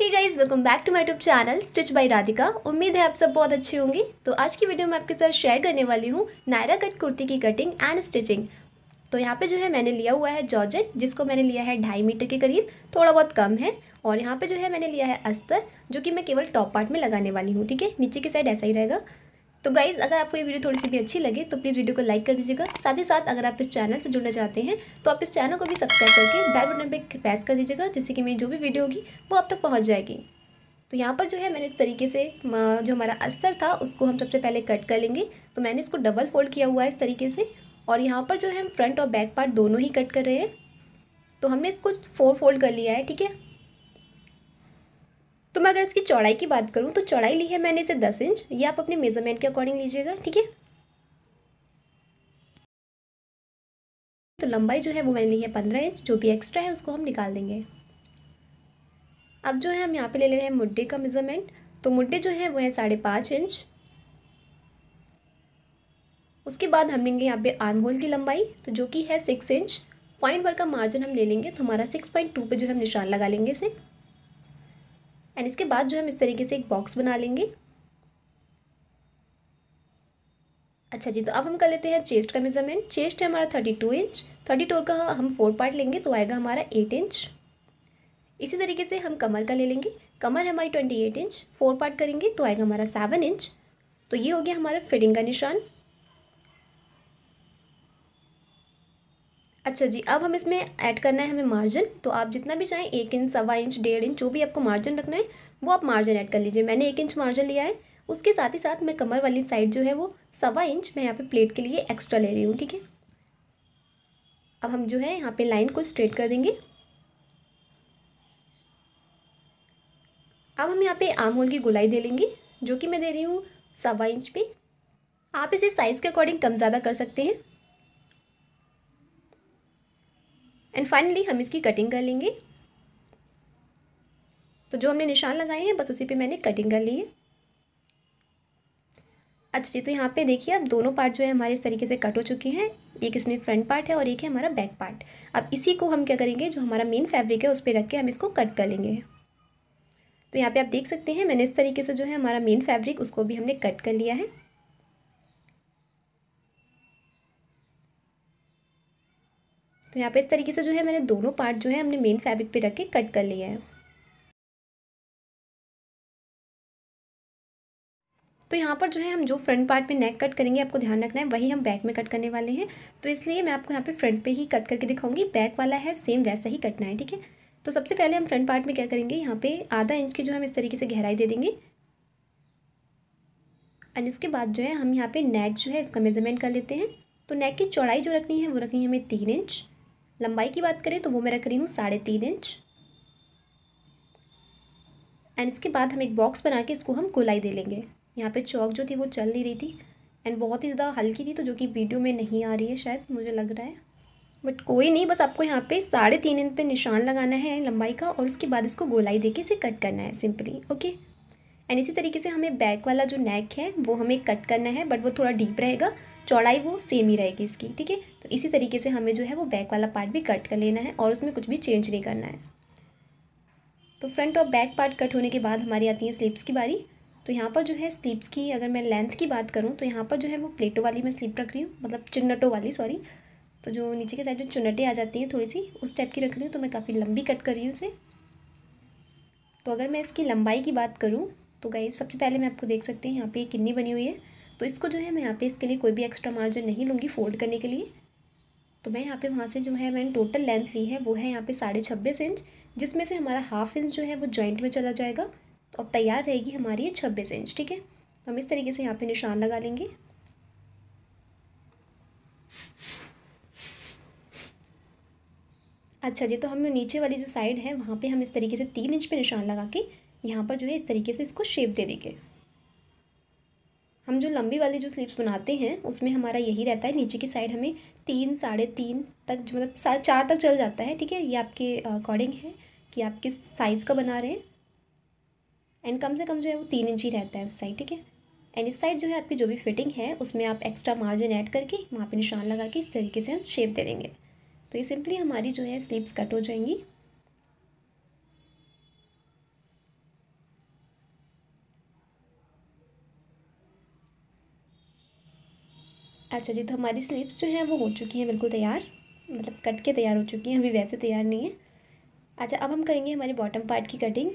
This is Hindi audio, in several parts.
he guys welcome back to my tube channel stitch by Radhika उम्मीद है आप सब बहुत अच्छे होंगे तो आज की वीडियो में आपके साथ शेयर करने वाली हूँ नायरा कट कुर्ती की कटिंग एंड स्टिचिंग तो यहाँ पे जो है मैंने लिया हुआ है जॉर्जेट जिसको मैंने लिया है ढाई मीटर के करीब थोड़ा बहुत कम है और यहाँ पे जो है मैंने लिया है अस्तर जो कि मैं केवल टॉप पार्ट में लगाने वाली हूँ ठीक है नीचे की साइड ऐसा ही रहेगा तो गाइज़ अगर आपको ये वीडियो थोड़ी सी भी अच्छी लगे तो प्लीज़ वीडियो को लाइक कर दीजिएगा साथ ही साथ अगर आप इस चैनल से जुड़ना चाहते हैं तो आप इस चैनल को भी सब्सक्राइब करके बैल बटन पर प्रेस कर दीजिएगा जिससे कि मेरी जो भी वीडियो होगी वो आप तक पहुँच जाएगी तो यहाँ पर जो है मैंने इस तरीके से जो हमारा अस्तर था उसको हम सबसे पहले कट कर लेंगे तो मैंने इसको डबल फोल्ड किया हुआ है इस तरीके से और यहाँ पर जो है हम फ्रंट और बैक पार्ट दोनों ही कट कर रहे हैं तो हमने इसको फोर फोल्ड कर लिया है ठीक है तो मैं अगर इसकी चौड़ाई की बात करूँ तो चौड़ाई ली है मैंने इसे दस इंच ये आप अपने मेजरमेंट के अकॉर्डिंग लीजिएगा ठीक है तो लंबाई जो है वो मैंने ली है पंद्रह इंच जो भी एक्स्ट्रा है उसको हम निकाल देंगे अब जो है हम यहाँ पे ले ले रहे हैं मुड्डे का मेज़रमेंट तो मुड्डे जो है वो है साढ़े पाँच इंच उसके बाद हम लेंगे यहाँ पे आर्म होल की लंबाई तो जो कि है सिक्स इंच पॉइंट वर का मार्जिन हम ले लेंगे तो हमारा सिक्स पॉइंट टू पर जो है हम निशान लगा लेंगे इसे एंड इसके बाद जो हम इस तरीके से एक बॉक्स बना लेंगे अच्छा जी तो अब हम कर लेते हैं चेस्ट का मेजरमेंट चेस्ट है हमारा thirty two inch thirty two का हम फोर पार्ट लेंगे तो आएगा हमारा एट इंच इसी तरीके से हम कमर का ले लेंगे कमर हमारी twenty eight inch four part करेंगे तो आएगा हमारा सेवन इंच तो ये हो गया हमारा फिटिंग का निशान अच्छा जी अब हम इसमें ऐड करना है हमें मार्जिन तो आप जितना भी चाहें एक इंच सवा इंच डेढ़ इंच जो भी आपको मार्जिन रखना है वो आप मार्जिन ऐड कर लीजिए मैंने एक इंच मार्जिन लिया है उसके साथ ही साथ मैं कमर वाली साइड जो है वो सवा इंच मैं यहाँ पे प्लेट के लिए एक्स्ट्रा ले रही हूँ ठीक है अब हम जो है यहाँ पे लाइन को स्ट्रेट कर देंगे अब हम यहाँ पे आम होल की गुलाई दे लेंगे जो कि मैं दे रही हूँ सवा इंच पे आप इसे साइज़ के अकॉर्डिंग कम ज़्यादा कर सकते हैं एंड फाइनली हम इसकी कटिंग कर लेंगे तो जो हमने निशान लगाए हैं बस उसी पे मैंने कटिंग कर ली है अच्छा जी तो यहाँ पे देखिए अब दोनों पार्ट जो है हमारे इस तरीके से कट हो चुके हैं एक इसमें फ्रंट पार्ट है और एक है हमारा बैक पार्ट अब इसी को हम क्या करेंगे जो हमारा मेन फैब्रिक है उस पर रख के हम इसको कट कर लेंगे तो यहाँ पे आप देख सकते हैं मैंने इस तरीके से जो है हमारा मेन फैब्रिक उसको भी हमने कट कर लिया है तो यहाँ पे इस तरीके से जो है मैंने दोनों पार्ट जो है हमने मेन फैब्रिक पे रख के कट कर लिए हैं तो यहाँ पर जो है हम जो फ्रंट पार्ट में नेक कट करेंगे आपको ध्यान रखना है वही हम बैक में कट करने वाले हैं तो इसलिए मैं आपको यहाँ पे फ्रंट पे ही कट करके दिखाऊंगी बैक वाला है सेम वैसा ही कटना है ठीक है तो सबसे पहले हम फ्रंट पार्ट में क्या करेंगे यहाँ पे आधा इंच की जो हम इस तरीके से गहराई दे देंगे एंड उसके बाद जो है हम यहाँ पे नेक जो है इसका मेजरमेंट कर लेते हैं तो नेक की चौड़ाई जो रखनी है वो रखनी है हमें तीन इंच लंबाई की बात करें तो वो मैं रख रही हूँ साढ़े तीन इंच एंड इसके बाद हम एक बॉक्स बना के इसको हम गोलाई दे लेंगे यहाँ पे चौक जो थी वो चल नहीं रही थी एंड बहुत ही ज़्यादा हल्की थी तो जो कि वीडियो में नहीं आ रही है शायद मुझे लग रहा है बट कोई नहीं बस आपको यहाँ पे साढ़े तीन इंच पे निशान लगाना है लंबाई का और उसके बाद इसको गोलाई देके इसे कट करना है सिंपली ओके एंड इसी तरीके से हमें बैक वाला जो नेक है वो हमें कट करना है बट वो थोड़ा डीप रहेगा चौड़ाई वो सेम ही रहेगी इसकी ठीक है तो इसी तरीके से हमें जो है वो बैक वाला पार्ट भी कट कर लेना है और उसमें कुछ भी चेंज नहीं करना है तो फ्रंट और बैक पार्ट कट होने के बाद हमारी आती है स्लीप्स की बारी तो यहाँ पर जो है स्लीप्स की अगर मैं लेंथ की बात करूँ तो यहाँ पर जो है वो प्लेटो वाली मैं स्लीप रख रही हूँ मतलब चुन्नटों वाली सॉरी तो जो नीचे के साइड जो चुन्नटें आ जाती हैं थोड़ी सी उस टाइप की रख रही हूँ तो मैं काफ़ी लंबी कट कर रही हूँ इसे तो अगर मैं इसकी लंबाई की बात करूँ तो गई सबसे पहले मैं आपको देख सकते हैं यहाँ पे किन्नी बनी हुई है तो इसको जो है मैं यहाँ पे इसके लिए कोई भी एक्स्ट्रा मार्जिन नहीं लूँगी फोल्ड करने के लिए तो मैं यहाँ पे वहाँ से जो है मैंने टोटल लेंथ ली है वो है यहाँ पे साढ़े छब्बीस इंच जिसमें से हमारा हाफ इंच जो है वो जॉइंट में चला जाएगा और तैयार रहेगी हमारी ये छब्बीस इंच ठीक है तो हम इस तरीके से यहाँ पर निशान लगा लेंगे अच्छा जी तो हम नीचे वाली जो साइड है वहाँ पे हम इस तरीके से तीन इंच पे निशान लगा के यहाँ पर जो है इस तरीके से इसको शेप दे देंगे हम जो लंबी वाली जो स्लीव्स बनाते हैं उसमें हमारा यही रहता है नीचे की साइड हमें तीन साढ़े तीन तक मतलब साढ़े चार तक चल जाता है ठीक है ये आपके अकॉर्डिंग है कि आप किस साइज़ का बना रहे हैं एंड कम से कम जो है वो तीन इंच ही रहता है उस साइड ठीक है एंड इस साइड जो है आपकी जो भी फिटिंग है उसमें आप एक्स्ट्रा मार्जिन ऐड करके वहाँ पर निशान लगा के इस तरीके से हम शेप दे देंगे तो ये सिंपली हमारी जो है स्लीव्स कट हो जाएंगी अच्छा जी तो हमारी स्लीव्स जो हैं वो हो चुकी हैं बिल्कुल तैयार मतलब कट के तैयार हो चुकी हैं अभी वैसे तैयार नहीं है अच्छा अब हम करेंगे हमारे बॉटम पार्ट की कटिंग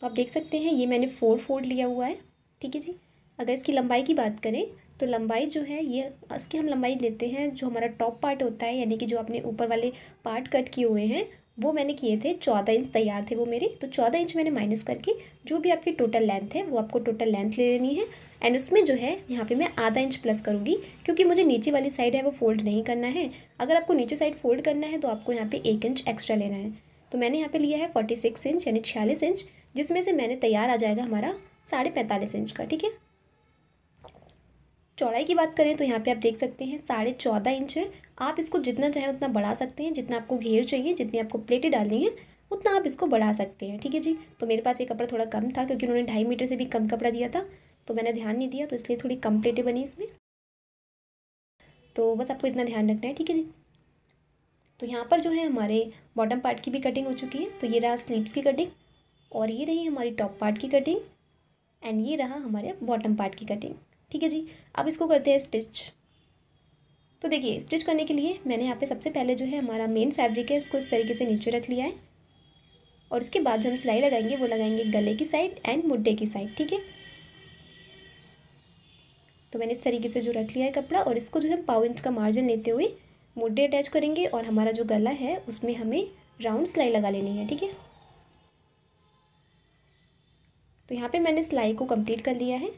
तो आप देख सकते हैं ये मैंने फोर फोल्ड लिया हुआ है ठीक है जी अगर इसकी लंबाई की बात करें तो लंबाई जो है ये इसकी हम लंबाई लेते हैं जो हमारा टॉप पार्ट होता है यानी कि जो आपने ऊपर वाले पार्ट कट किए हुए हैं वो मैंने किए थे चौदह इंच तैयार थे वो मेरे तो चौदह इंच मैंने माइनस करके जो भी आपकी टोटल लेंथ है वो आपको टोटल लेंथ ले लेनी है एंड उसमें जो है यहाँ पे मैं आधा इंच प्लस करूँगी क्योंकि मुझे नीचे वाली साइड है वो फोल्ड नहीं करना है अगर आपको नीचे साइड फोल्ड करना है तो आपको यहाँ पे एक इंच एक्स्ट्रा लेना है तो मैंने यहाँ पे लिया है फोर्टी सिक्स इंच यानी छियालीस इंच जिसमें से मैंने तैयार आ जाएगा हमारा साढ़े पैंतालीस इंच का ठीक है चौड़ाई की बात करें तो यहाँ पे आप देख सकते हैं साढ़े चौदह इंच है आप इसको जितना चाहें उतना बढ़ा सकते हैं जितना आपको घेर चाहिए जितनी आपको प्लेटें डालनी है उतना आप इसको बढ़ा सकते हैं ठीक है जी तो मेरे पास ये कपड़ा थोड़ा कम था क्योंकि उन्होंने ढाई मीटर से भी कम कपड़ा दिया था तो मैंने ध्यान नहीं दिया तो इसलिए थोड़ी कम प्लेटें बनी इसमें तो बस आपको इतना ध्यान रखना है ठीक है जी तो यहाँ पर जो है हमारे बॉटम पार्ट की भी कटिंग हो चुकी है तो ये रहा स्लीव्स की कटिंग और ये रही हमारी टॉप पार्ट की कटिंग एंड ये रहा हमारे बॉटम पार्ट की कटिंग ठीक है जी अब इसको करते हैं स्टिच तो देखिए स्टिच करने के लिए मैंने यहाँ पे सबसे पहले जो है हमारा मेन फैब्रिक है इसको इस तरीके से नीचे रख लिया है और इसके बाद जो हम सिलाई लगाएंगे वो लगाएंगे गले की साइड एंड मुड्डे की साइड ठीक है तो मैंने इस तरीके से जो रख लिया है कपड़ा और इसको जो है पाव इंच का मार्जिन लेते हुए मुड्डे अटैच करेंगे और हमारा जो गला है उसमें हमें राउंड सिलाई लगा लेनी है ठीक है तो यहाँ पे मैंने सिलाई को कंप्लीट कर लिया है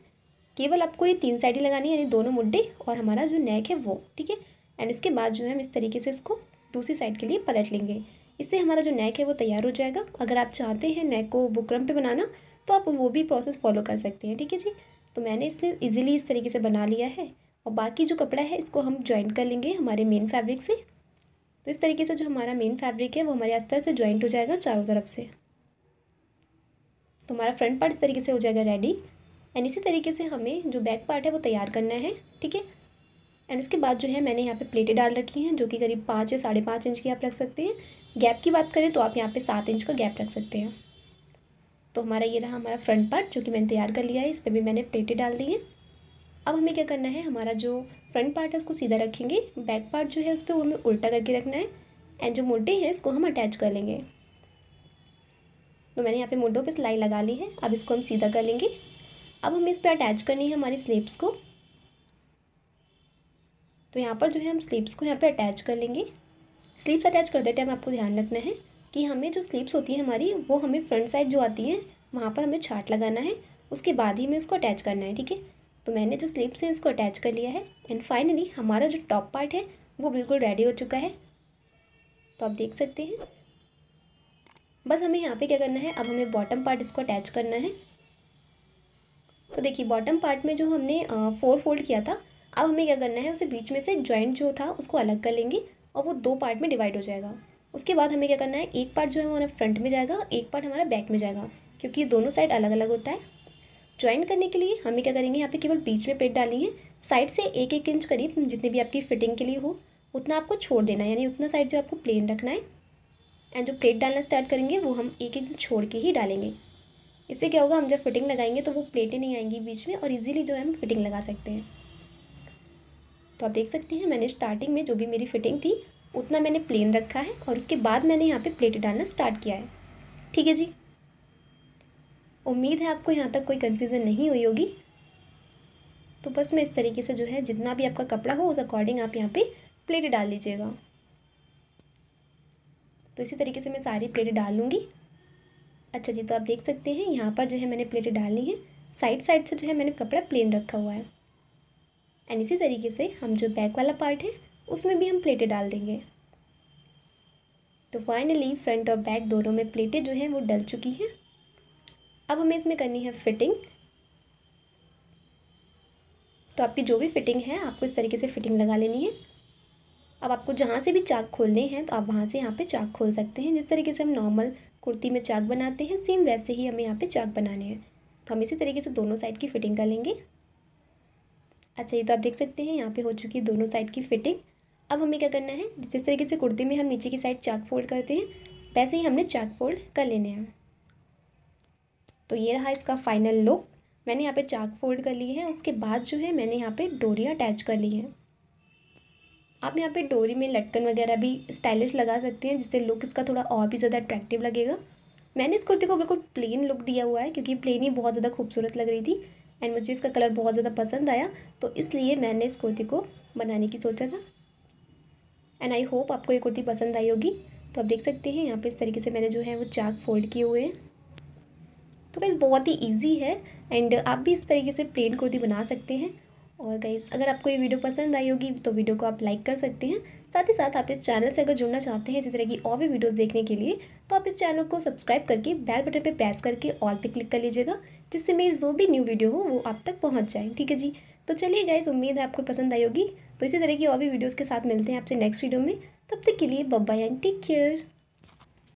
केवल आपको ये तीन साइड ही लगानी है यानी दोनों मुड्डे और हमारा जो नेक है वो ठीक है एंड इसके बाद जो है हम इस तरीके से इसको दूसरी साइड के लिए पलट लेंगे इससे हमारा जो नेक है वो तैयार हो जाएगा अगर आप चाहते हैं नेक को बुकरम पे बनाना तो आप वो भी प्रोसेस फॉलो कर सकते हैं ठीक है जी तो मैंने इसलिए इजीली इस तरीके से बना लिया है और बाकी जो कपड़ा है इसको हम ज्वाइन कर लेंगे हमारे मेन फैब्रिक से तो इस तरीके से जो हमारा मेन फैब्रिक है वो हमारे अस्तर से ज्वाइंट हो जाएगा चारों तरफ से तो हमारा फ्रंट पार्ट इस तरीके से हो जाएगा रेडी एंड इसी तरीके से हमें जो बैक पार्ट है वो तैयार करना है ठीक है एंड उसके बाद जो है मैंने यहाँ पे प्लेटें डाल रखी हैं जो कि करीब पाँच या साढ़े पाँच इंच की आप रख सकते हैं गैप की बात करें तो आप यहाँ पे सात इंच का गैप रख सकते हैं तो हमारा ये रहा हमारा फ्रंट पार्ट जो कि मैंने तैयार कर लिया है इस पर भी मैंने प्लेटें डाल दी हैं अब हमें क्या करना है हमारा जो फ्रंट पार्ट है उसको सीधा रखेंगे बैक पार्ट जो है उस पर वो हमें उल्टा करके रखना है एंड जो मोटे हैं इसको हम अटैच कर लेंगे तो मैंने यहाँ पे मुंडों पे सिलाई लगा ली है अब इसको हम सीधा कर लेंगे अब हमें इस पर अटैच करनी है हमारी स्लीप्स को तो यहाँ पर जो है हम स्लीप्स को यहाँ पे अटैच कर लेंगे स्लीप्स अटैच करते टाइम आपको ध्यान रखना है कि हमें जो स्लीप्स होती है हमारी वो हमें फ्रंट साइड जो आती है वहाँ पर हमें छाट लगाना है उसके बाद ही हमें उसको अटैच करना है ठीक है तो मैंने जो स्लीप्स हैं इसको अटैच कर लिया है एंड फाइनली हमारा जो टॉप पार्ट है वो बिल्कुल रेडी हो चुका है तो आप देख सकते हैं बस हमें यहाँ पे क्या करना है अब हमें बॉटम पार्ट इसको अटैच करना है तो देखिए बॉटम पार्ट में जो हमने फोर फोल्ड किया था अब हमें क्या करना है उसे बीच में से जॉइंट जो था उसको अलग कर लेंगे और वो दो पार्ट में डिवाइड हो जाएगा उसके बाद हमें क्या करना है एक पार्ट जो है वो हमारा फ्रंट में जाएगा एक पार्ट हमारा बैक में जाएगा क्योंकि ये दोनों साइड अलग अलग होता है ज्वाइन करने के लिए हमें क्या करेंगे यहाँ पे केवल बीच में पेट डालेंगे साइड से एक एक इंच करीब जितनी भी आपकी फिटिंग के लिए हो उतना आपको छोड़ देना है यानी उतना साइड जो आपको प्लेन रखना है एंड जो प्लेट डालना स्टार्ट करेंगे वो हम एक एक छोड़ के ही डालेंगे इससे क्या होगा हम जब फिटिंग लगाएंगे तो वो प्लेटें नहीं आएंगी बीच में और ईजिली जो है हम फिटिंग लगा सकते हैं तो आप देख सकते हैं मैंने स्टार्टिंग में जो भी मेरी फिटिंग थी उतना मैंने प्लेन रखा है और उसके बाद मैंने यहाँ पे प्लेटें डालना स्टार्ट किया है ठीक है जी उम्मीद है आपको यहाँ तक कोई कन्फ्यूज़न नहीं हुई होगी तो बस मैं इस तरीके से जो है जितना भी आपका कपड़ा हो उस अकॉर्डिंग आप यहाँ पर प्लेटें डाल लीजिएगा तो इसी तरीके से मैं सारी प्लेटें डाल लूँगी अच्छा जी तो आप देख सकते हैं यहाँ पर जो है मैंने प्लेटें डालनी है साइड साइड से जो है मैंने कपड़ा प्लेन रखा हुआ है एंड इसी तरीके से हम जो बैक वाला पार्ट है उसमें भी हम प्लेटें डाल देंगे तो फाइनली फ्रंट और बैक दोनों में प्लेटें जो हैं वो डल चुकी हैं अब हमें इसमें करनी है फिटिंग तो आपकी जो भी फिटिंग है आपको इस तरीके से फिटिंग लगा लेनी है अब आपको जहाँ से भी चाक खोलने हैं तो आप वहाँ से यहाँ पे चाक खोल सकते हैं जिस तरीके से हम नॉर्मल कुर्ती में चाक बनाते हैं सेम वैसे ही हमें यहाँ पे चाक बनाने हैं तो हम इसी तरीके से दोनों साइड की फ़िटिंग कर लेंगे अच्छा ये तो आप देख सकते हैं यहाँ पे हो चुकी है दोनों साइड की फ़िटिंग अब हमें क्या करना है जिस तरीके से कुर्ती में हम नीचे की साइड चाक फोल्ड करते हैं वैसे ही हमने चाक फोल्ड कर लेने हैं तो ये रहा इसका फाइनल लुक मैंने यहाँ पे चाक फोल्ड कर ली है उसके बाद जो है मैंने यहाँ पे डोरी अटैच कर ली है आप यहाँ पे डोरी में लटकन वगैरह भी स्टाइलिश लगा सकते हैं जिससे लुक इसका थोड़ा और भी ज़्यादा अट्रैक्टिव लगेगा मैंने इस कुर्ती को बिल्कुल प्लेन लुक दिया हुआ है क्योंकि प्लेन ही बहुत ज़्यादा खूबसूरत लग रही थी एंड मुझे इसका कलर बहुत ज़्यादा पसंद आया तो इसलिए मैंने इस कुर्ती को बनाने की सोचा था एंड आई होप आपको ये कुर्ती पसंद आई होगी तो आप देख सकते हैं यहाँ पे इस तरीके से मैंने जो है वो चाक फोल्ड किए हुए हैं तो गाइज़ बहुत ही ईजी है एंड आप भी इस तरीके से प्लेन कुर्ती बना सकते हैं और गाइज़ अगर आपको ये वीडियो पसंद आई होगी तो वीडियो को आप लाइक कर सकते हैं साथ ही साथ आप इस चैनल से अगर जुड़ना चाहते हैं इसी तरह की और भी वीडियोज़ देखने के लिए तो आप इस चैनल को सब्सक्राइब करके बैल बटन पर प्रेस करके ऑल पर क्लिक कर लीजिएगा जिससे मेरी जो भी न्यू वीडियो हो वो आप तक पहुँच जाए ठीक है जी तो चलिए गाइज उम्मीद है आपको पसंद आई होगी तो इसी तरह की और भी वीडियोज़ के साथ मिलते हैं आपसे नेक्स्ट वीडियो में तब तक के लिए बब्बा एंड टेक केयर